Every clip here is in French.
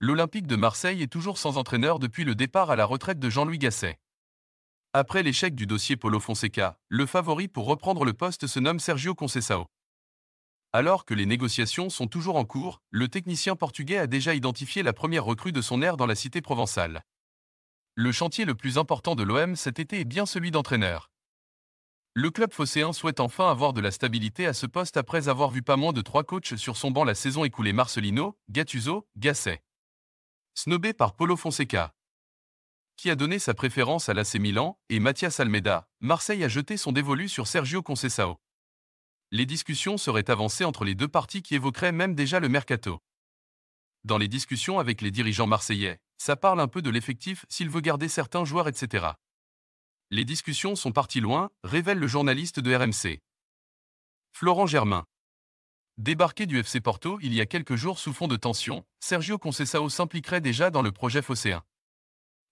l'Olympique de Marseille est toujours sans entraîneur depuis le départ à la retraite de Jean-Louis Gasset. Après l'échec du dossier Polo Fonseca, le favori pour reprendre le poste se nomme Sergio Conceição. Alors que les négociations sont toujours en cours, le technicien portugais a déjà identifié la première recrue de son ère dans la cité provençale. Le chantier le plus important de l'OM cet été est bien celui d'entraîneur. Le club phocéen souhaite enfin avoir de la stabilité à ce poste après avoir vu pas moins de trois coachs sur son banc la saison écoulée Marcelino, Gattuso, Gasset snobé par Polo Fonseca. Qui a donné sa préférence à l'AC Milan et Mathias Almeida, Marseille a jeté son dévolu sur Sergio Concesao. Les discussions seraient avancées entre les deux parties qui évoqueraient même déjà le mercato. Dans les discussions avec les dirigeants marseillais, ça parle un peu de l'effectif s'il veut garder certains joueurs, etc. Les discussions sont parties loin, révèle le journaliste de RMC. Florent Germain. Débarqué du FC Porto il y a quelques jours sous fond de tension, Sergio Conceição s'impliquerait déjà dans le projet phocéen.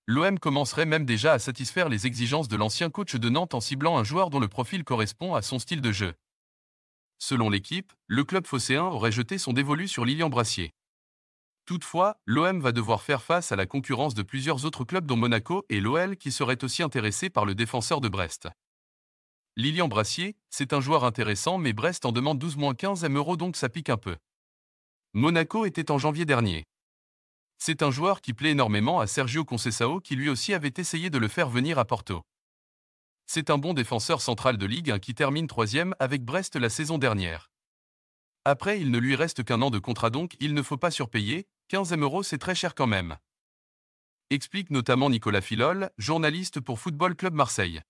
L'OM commencerait même déjà à satisfaire les exigences de l'ancien coach de Nantes en ciblant un joueur dont le profil correspond à son style de jeu. Selon l'équipe, le club phocéen aurait jeté son dévolu sur Lilian Brassier. Toutefois, l'OM va devoir faire face à la concurrence de plusieurs autres clubs dont Monaco et l'OL qui seraient aussi intéressés par le défenseur de Brest. Lilian Brassier, c'est un joueur intéressant mais Brest en demande 12-15 M donc ça pique un peu. Monaco était en janvier dernier. C'est un joueur qui plaît énormément à Sergio Concesao qui lui aussi avait essayé de le faire venir à Porto. C'est un bon défenseur central de Ligue 1 qui termine troisième avec Brest la saison dernière. Après il ne lui reste qu'un an de contrat donc il ne faut pas surpayer, 15 euros c'est très cher quand même. Explique notamment Nicolas Filol, journaliste pour Football Club Marseille.